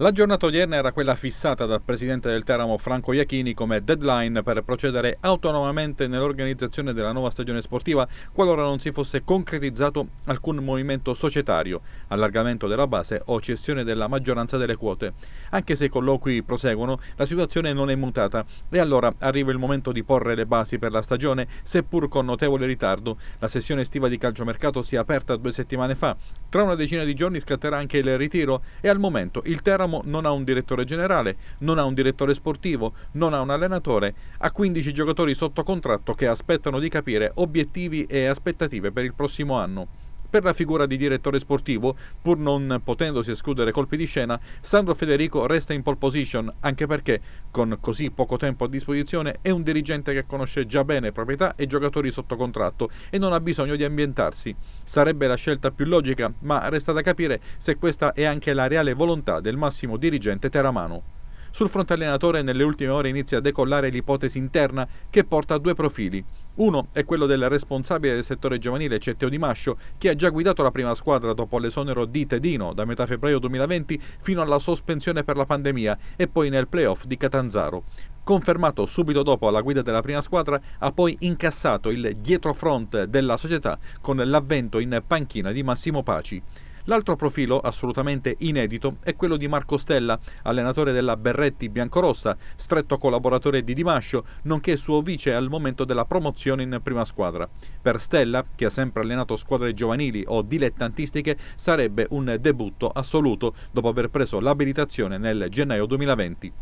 La giornata odierna era quella fissata dal presidente del Teramo Franco Iachini come deadline per procedere autonomamente nell'organizzazione della nuova stagione sportiva qualora non si fosse concretizzato alcun movimento societario, allargamento della base o cessione della maggioranza delle quote. Anche se i colloqui proseguono, la situazione non è mutata e allora arriva il momento di porre le basi per la stagione, seppur con notevole ritardo. La sessione estiva di calciomercato si è aperta due settimane fa. Tra una decina di giorni scatterà anche il ritiro e al momento il Teramo Teramo non ha un direttore generale, non ha un direttore sportivo, non ha un allenatore, ha 15 giocatori sotto contratto che aspettano di capire obiettivi e aspettative per il prossimo anno. Per la figura di direttore sportivo, pur non potendosi escludere colpi di scena, Sandro Federico resta in pole position, anche perché, con così poco tempo a disposizione, è un dirigente che conosce già bene proprietà e giocatori sotto contratto e non ha bisogno di ambientarsi. Sarebbe la scelta più logica, ma resta da capire se questa è anche la reale volontà del massimo dirigente teramano. Sul fronte allenatore nelle ultime ore inizia a decollare l'ipotesi interna che porta a due profili. Uno è quello del responsabile del settore giovanile Cetteo Di Mascio, che ha già guidato la prima squadra dopo l'esonero di Tedino da metà febbraio 2020 fino alla sospensione per la pandemia e poi nel playoff di Catanzaro. Confermato subito dopo alla guida della prima squadra, ha poi incassato il dietrofront della società con l'avvento in panchina di Massimo Paci. L'altro profilo assolutamente inedito è quello di Marco Stella, allenatore della Berretti Biancorossa, stretto collaboratore di Di Mascio, nonché suo vice al momento della promozione in prima squadra. Per Stella, che ha sempre allenato squadre giovanili o dilettantistiche, sarebbe un debutto assoluto dopo aver preso l'abilitazione nel gennaio 2020.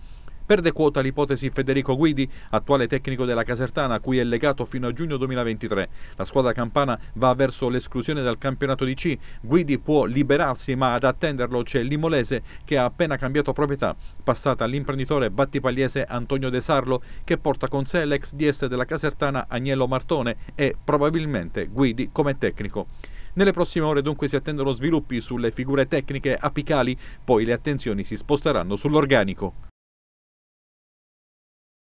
Perde quota l'ipotesi Federico Guidi, attuale tecnico della Casertana, a cui è legato fino a giugno 2023. La squadra campana va verso l'esclusione dal campionato di C. Guidi può liberarsi, ma ad attenderlo c'è l'Imolese che ha appena cambiato proprietà, passata all'imprenditore battipagliese Antonio De Sarlo, che porta con sé l'ex DS della Casertana Agnello Martone e probabilmente Guidi come tecnico. Nelle prossime ore dunque si attendono sviluppi sulle figure tecniche apicali, poi le attenzioni si sposteranno sull'organico.